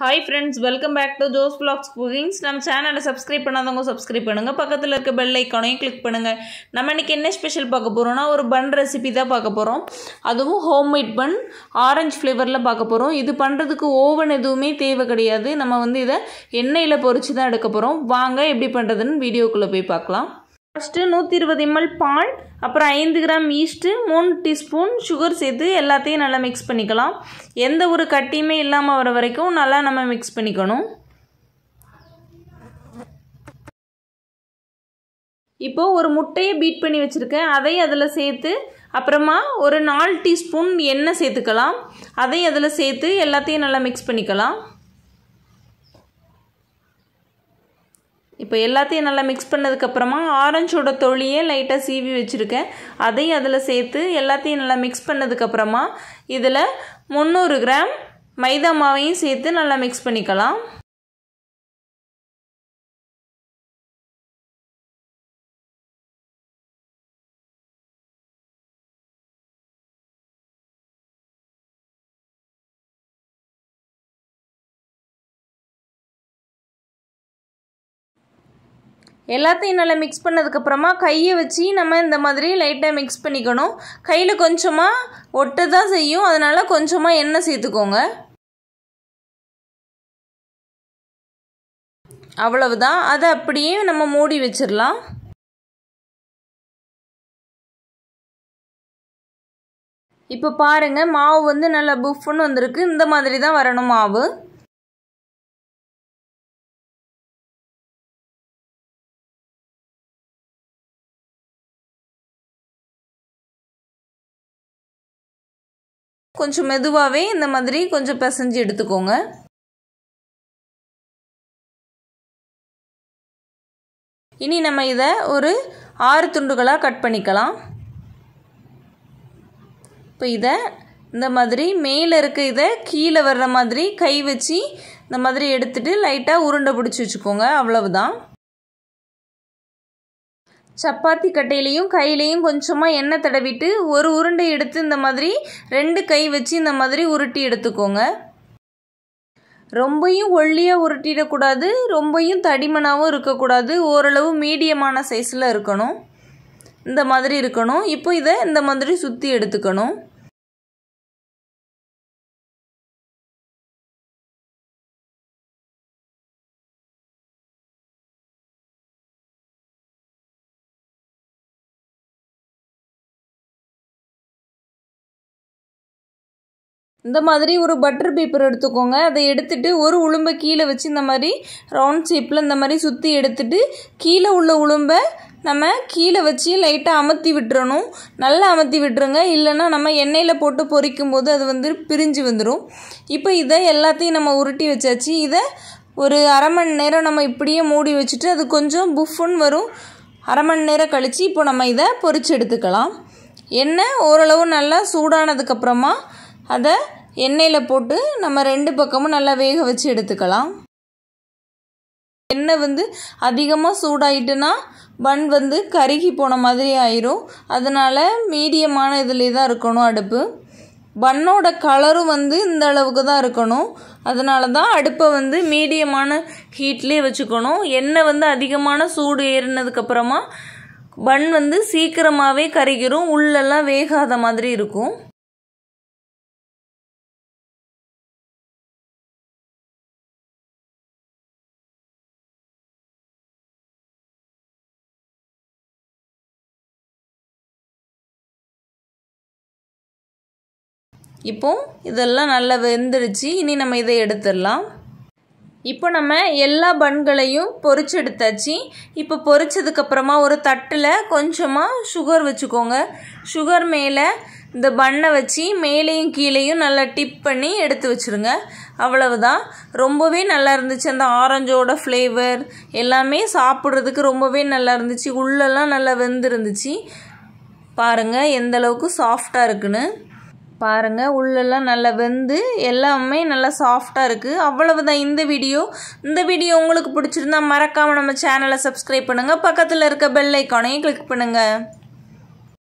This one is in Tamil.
hi friends welcome back to Jo's blogs cookings நம்ம சேனலை சப்ஸ்கிரைப் பண்ணாதவங்க சப்ஸ்கிரைப் பண்ணுங்கள் பக்கத்தில் இருக்க பெல் ஐக்கானையும் கிளிக் பண்ணுங்கள் நம்ம இன்றைக்கி என்ன ஸ்பெஷல் பார்க்க போகிறோம்னா ஒரு பன் ரெசிபி தான் பார்க்க போகிறோம் அதுவும் ஹோம் ஹோம்மேட் பன் ஆரஞ்சு ஃப்ளேவரில் பார்க்க போகிறோம் இது பண்ணுறதுக்கு ஓவன் எதுவுமே தேவை கிடையாது நம்ம வந்து இதை எண்ணெயில் பொறிச்சு தான் எடுக்க போகிறோம் வாங்க எப்படி பண்ணுறதுன்னு வீடியோக்குள்ளே போய் பார்க்கலாம் ஃபஸ்ட்டு நூற்றி இருபது எம்எல் பால் அப்புறம் ஐந்து கிராம் ஈஸ்ட்டு மூணு டீஸ்பூன் சுகர் சேர்த்து எல்லாத்தையும் நல்லா மிக்ஸ் பண்ணிக்கலாம் எந்த ஒரு கட்டியுமே இல்லாமல் வர வரைக்கும் நல்லா நம்ம மிக்ஸ் பண்ணிக்கணும் இப்போது ஒரு முட்டையை பீட் பண்ணி வச்சுருக்கேன் அதையும் அதில் சேர்த்து அப்புறமா ஒரு நாலு டீஸ்பூன் எண்ணெய் சேர்த்துக்கலாம் அதையும் அதில் சேர்த்து எல்லாத்தையும் நல்லா மிக்ஸ் பண்ணிக்கலாம் இப்போ எல்லாத்தையும் நல்லா மிக்ஸ் பண்ணதுக்கப்புறமா ஆரஞ்சோட தொழியே லைட்டாக சீவி வச்சுருக்கேன் அதையும் அதில் சேர்த்து எல்லாத்தையும் நல்லா மிக்ஸ் பண்ணதுக்கப்புறமா இதில் முந்நூறு கிராம் மைதா மாவையும் சேர்த்து நல்லா மிக்ஸ் பண்ணிக்கலாம் எல்லாத்தையும் நல்லா மிக்ஸ் பண்ணதுக்கப்புறமா கையை வச்சு நம்ம இந்த மாதிரி லைட்டாக மிக்ஸ் பண்ணிக்கணும் கையில் கொஞ்சமாக ஒட்டு தான் செய்யும் அதனால் கொஞ்சமாக எண்ணெய் சேர்த்துக்கோங்க அவ்வளவுதான் அதை அப்படியே நம்ம மூடி வச்சிடலாம் இப்போ பாருங்கள் மாவு வந்து நல்லா புஃப்னு வந்திருக்கு இந்த மாதிரி தான் வரணும் மாவு கொஞ்சம் மெதுவாகவே இந்த மாதிரி கொஞ்சம் பிசைஞ்சு எடுத்துக்கோங்க இனி நம்ம இதை ஒரு ஆறு துண்டுகளாக கட் பண்ணிக்கலாம் இப்போ இதை இந்த மாதிரி மேலே இருக்க இதை கீழே வர்ற மாதிரி கை வச்சு இந்த மாதிரி எடுத்துகிட்டு லைட்டாக உருண்டை பிடிச்சி வச்சுக்கோங்க அவ்வளவுதான் சப்பாத்தி கட்டையிலையும் கையிலையும் கொஞ்சமாக எண்ணெய் தடவிட்டு ஒரு உருண்டை எடுத்து இந்த மாதிரி ரெண்டு கை வச்சு இந்த மாதிரி உருட்டி எடுத்துக்கோங்க ரொம்பையும் ஒல்லியாக உருட்டிடக்கூடாது ரொம்பையும் தடிமனாகவும் இருக்கக்கூடாது ஓரளவு மீடியமான சைஸில் இருக்கணும் இந்த மாதிரி இருக்கணும் இப்போ இதை இந்த மாதிரி சுற்றி எடுத்துக்கணும் இந்த மாதிரி ஒரு பட்டர் பேப்பர் எடுத்துக்கோங்க அதை எடுத்துட்டு ஒரு உளும்பை கீழே வச்சு இந்த மாதிரி ரவுண்ட் ஷேப்பில் இந்த மாதிரி சுற்றி எடுத்துட்டு கீழே உள்ள உளும்பை நம்ம கீழே வச்சு லைட்டாக அமர்த்தி விட்டுறணும் நல்லா அமர்த்தி விட்டுருங்க இல்லைன்னா நம்ம எண்ணெயில் போட்டு பொரிக்கும் போது அது வந்து பிரிஞ்சு வந்துடும் இப்போ இதை எல்லாத்தையும் நம்ம உருட்டி வச்சாச்சு இதை ஒரு அரை மணி நேரம் நம்ம இப்படியே மூடி வச்சுட்டு அது கொஞ்சம் புஃப்புன்னு வரும் அரை மணி நேரம் கழித்து இப்போ நம்ம இதை பொறிச்சு எடுத்துக்கலாம் எண்ணெய் ஓரளவு நல்லா சூடானதுக்கப்புறமா அதை எண்ணெயில் போட்டு நம்ம ரெண்டு பக்கமும் நல்லா வேக வச்சு எடுத்துக்கலாம் எண்ணெய் வந்து அதிகமாக சூடாயிட்டுன்னா பன் வந்து கருகி போன மாதிரி ஆயிரும் அதனால் மீடியமான இதுலேயே தான் இருக்கணும் அடுப்பு பண்ணோட கலரும் வந்து இந்த அளவுக்கு தான் இருக்கணும் அதனால தான் அடுப்பை வந்து மீடியமான ஹீட்லேயே வச்சுக்கணும் எண்ணெய் வந்து அதிகமான சூடு ஏறினதுக்கப்புறமா பன் வந்து சீக்கிரமாகவே கருகிரும் உள்ளெல்லாம் வேகாத மாதிரி இருக்கும் இப்போது இதெல்லாம் நல்லா வெந்துடுச்சு இனி நம்ம இதை எடுத்துடலாம் இப்போ நம்ம எல்லா பன்களையும் பொறிச்செடுத்தாச்சு இப்போ பொறிச்சதுக்கப்புறமா ஒரு தட்டில் கொஞ்சமாக சுகர் வச்சுக்கோங்க சுகர் மேலே இந்த பண்ணை வச்சு மேலேயும் கீழேயும் நல்லா டிப் பண்ணி எடுத்து வச்சுருங்க அவ்வளவுதான் ரொம்பவே நல்லா இருந்துச்சு அந்த ஆரஞ்சோட ஃப்ளேவர் எல்லாமே சாப்பிட்றதுக்கு ரொம்பவே நல்லா இருந்துச்சு உள்ளெல்லாம் நல்லா வெந்துருந்துச்சு பாருங்கள் எந்தளவுக்கு சாஃப்டாக இருக்குன்னு பாருங்கள் உள்ளெல்லாம் நல்லா வெந்து எல்லாமே நல்லா சாஃப்டாக இருக்குது அவ்வளவு தான் இந்த வீடியோ இந்த வீடியோ உங்களுக்கு பிடிச்சிருந்தா மறக்காமல் நம்ம சேனலை சப்ஸ்கிரைப் பண்ணுங்கள் பக்கத்தில் இருக்க பெல்லைக்கானையும் கிளிக் பண்ணுங்கள்